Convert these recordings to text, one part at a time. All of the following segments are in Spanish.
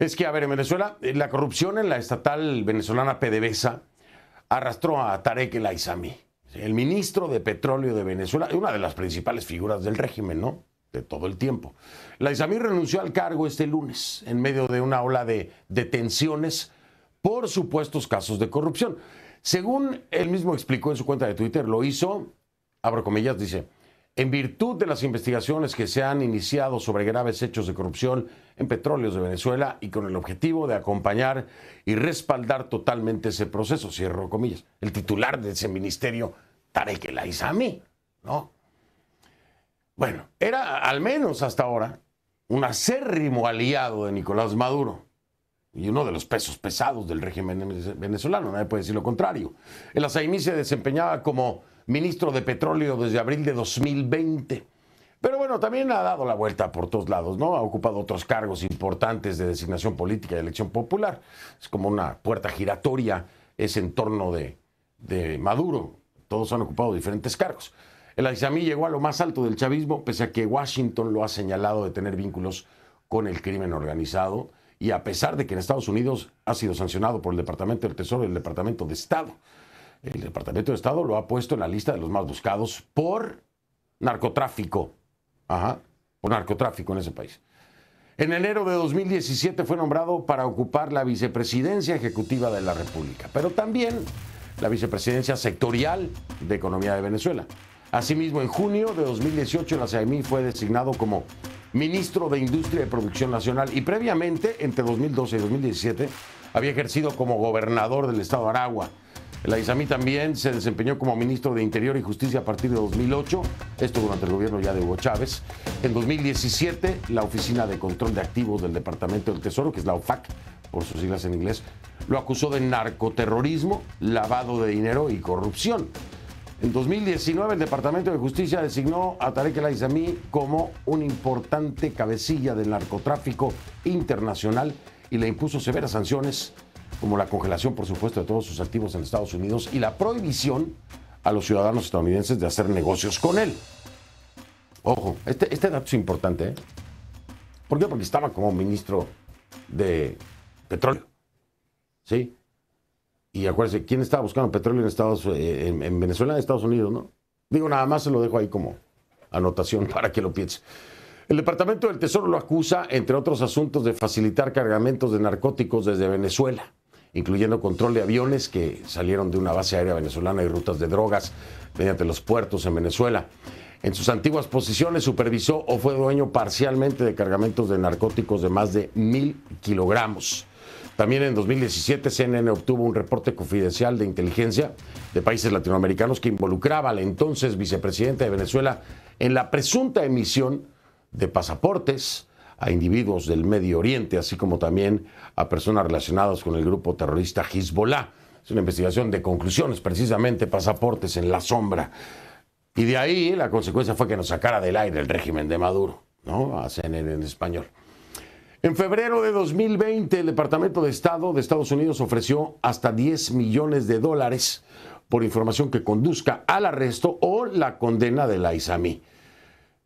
es que, a ver, en Venezuela, eh, la corrupción en la estatal venezolana PDVSA arrastró a Tarek El Aizami, el ministro de Petróleo de Venezuela, una de las principales figuras del régimen, ¿no? De todo el tiempo. El Aizami renunció al cargo este lunes en medio de una ola de detenciones por supuestos casos de corrupción. Según él mismo explicó en su cuenta de Twitter, lo hizo, abro comillas, dice, en virtud de las investigaciones que se han iniciado sobre graves hechos de corrupción en petróleos de Venezuela y con el objetivo de acompañar y respaldar totalmente ese proceso, cierro comillas, el titular de ese ministerio, Tarek El Aizami, ¿no? Bueno, era al menos hasta ahora un acérrimo aliado de Nicolás Maduro y uno de los pesos pesados del régimen venezolano, nadie puede decir lo contrario. El Azaimí se desempeñaba como ministro de Petróleo desde abril de 2020. Pero bueno, también ha dado la vuelta por todos lados, ¿no? Ha ocupado otros cargos importantes de designación política y elección popular. Es como una puerta giratoria ese entorno de, de Maduro. Todos han ocupado diferentes cargos. El Aizamí llegó a lo más alto del chavismo, pese a que Washington lo ha señalado de tener vínculos con el crimen organizado y a pesar de que en Estados Unidos ha sido sancionado por el Departamento del Tesoro y el Departamento de Estado el Departamento de Estado lo ha puesto en la lista de los más buscados por narcotráfico. Ajá, por narcotráfico en ese país. En enero de 2017 fue nombrado para ocupar la vicepresidencia ejecutiva de la República, pero también la vicepresidencia sectorial de Economía de Venezuela. Asimismo, en junio de 2018, el ACMI fue designado como ministro de Industria y Producción Nacional y previamente, entre 2012 y 2017, había ejercido como gobernador del estado de Aragua. El Aizami también se desempeñó como ministro de Interior y Justicia a partir de 2008, esto durante el gobierno ya de Hugo Chávez. En 2017, la Oficina de Control de Activos del Departamento del Tesoro, que es la OFAC, por sus siglas en inglés, lo acusó de narcoterrorismo, lavado de dinero y corrupción. En 2019, el Departamento de Justicia designó a Tarek El Aizami como un importante cabecilla del narcotráfico internacional y le impuso severas sanciones como la congelación, por supuesto, de todos sus activos en Estados Unidos y la prohibición a los ciudadanos estadounidenses de hacer negocios con él. Ojo, este, este dato es importante. ¿eh? ¿Por qué? Porque estaba como ministro de petróleo. ¿Sí? Y acuérdense, ¿quién estaba buscando petróleo en, Estados, eh, en, en Venezuela? En Estados Unidos, ¿no? Digo, nada más se lo dejo ahí como anotación para que lo piense. El Departamento del Tesoro lo acusa, entre otros asuntos, de facilitar cargamentos de narcóticos desde Venezuela incluyendo control de aviones que salieron de una base aérea venezolana y rutas de drogas mediante los puertos en Venezuela. En sus antiguas posiciones supervisó o fue dueño parcialmente de cargamentos de narcóticos de más de mil kilogramos. También en 2017 CNN obtuvo un reporte confidencial de inteligencia de países latinoamericanos que involucraba al entonces vicepresidente de Venezuela en la presunta emisión de pasaportes, a individuos del Medio Oriente, así como también a personas relacionadas con el grupo terrorista Hezbollah. Es una investigación de conclusiones, precisamente pasaportes en la sombra. Y de ahí la consecuencia fue que nos sacara del aire el régimen de Maduro, ¿no? Hacen en español. En febrero de 2020, el Departamento de Estado de Estados Unidos ofreció hasta 10 millones de dólares por información que conduzca al arresto o la condena de la ISAMI.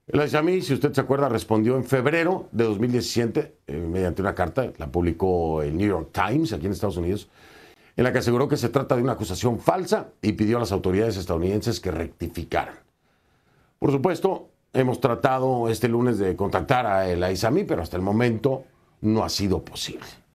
El Asami, si usted se acuerda, respondió en febrero de 2017 eh, mediante una carta, la publicó el New York Times aquí en Estados Unidos, en la que aseguró que se trata de una acusación falsa y pidió a las autoridades estadounidenses que rectificaran. Por supuesto, hemos tratado este lunes de contactar a el Aisami, pero hasta el momento no ha sido posible.